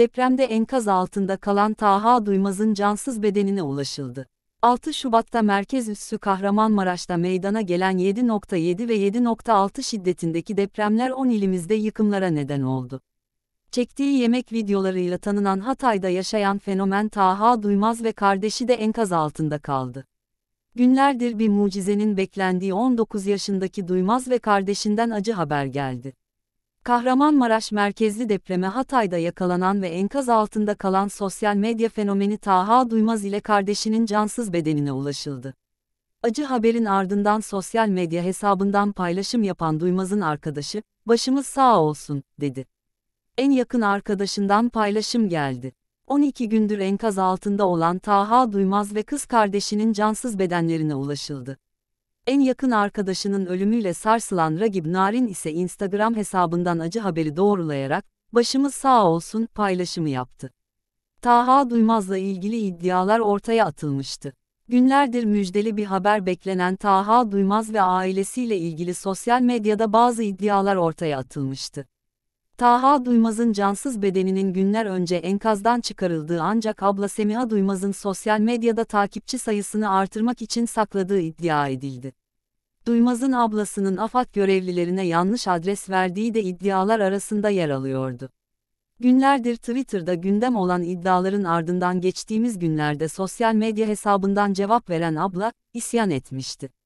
depremde enkaz altında kalan Taha Duymaz'ın cansız bedenine ulaşıldı. 6 Şubat'ta merkez üssü Kahramanmaraş'ta meydana gelen 7.7 ve 7.6 şiddetindeki depremler 10 ilimizde yıkımlara neden oldu. Çektiği yemek videolarıyla tanınan Hatay'da yaşayan fenomen Taha Duymaz ve kardeşi de enkaz altında kaldı. Günlerdir bir mucizenin beklendiği 19 yaşındaki Duymaz ve kardeşinden acı haber geldi. Kahramanmaraş merkezli depreme Hatay'da yakalanan ve enkaz altında kalan sosyal medya fenomeni Taha Duymaz ile kardeşinin cansız bedenine ulaşıldı. Acı haberin ardından sosyal medya hesabından paylaşım yapan Duymaz'ın arkadaşı, başımız sağ olsun, dedi. En yakın arkadaşından paylaşım geldi. 12 gündür enkaz altında olan Taha Duymaz ve kız kardeşinin cansız bedenlerine ulaşıldı. En yakın arkadaşının ölümüyle sarsılan Ragib Narin ise Instagram hesabından acı haberi doğrulayarak, başımız sağ olsun paylaşımı yaptı. Taha Duymaz'la ilgili iddialar ortaya atılmıştı. Günlerdir müjdeli bir haber beklenen Taha Duymaz ve ailesiyle ilgili sosyal medyada bazı iddialar ortaya atılmıştı. Taha Duymaz'ın cansız bedeninin günler önce enkazdan çıkarıldığı ancak abla Semiha Duymaz'ın sosyal medyada takipçi sayısını artırmak için sakladığı iddia edildi. Duymaz'ın ablasının AFAD görevlilerine yanlış adres verdiği de iddialar arasında yer alıyordu. Günlerdir Twitter'da gündem olan iddiaların ardından geçtiğimiz günlerde sosyal medya hesabından cevap veren abla, isyan etmişti.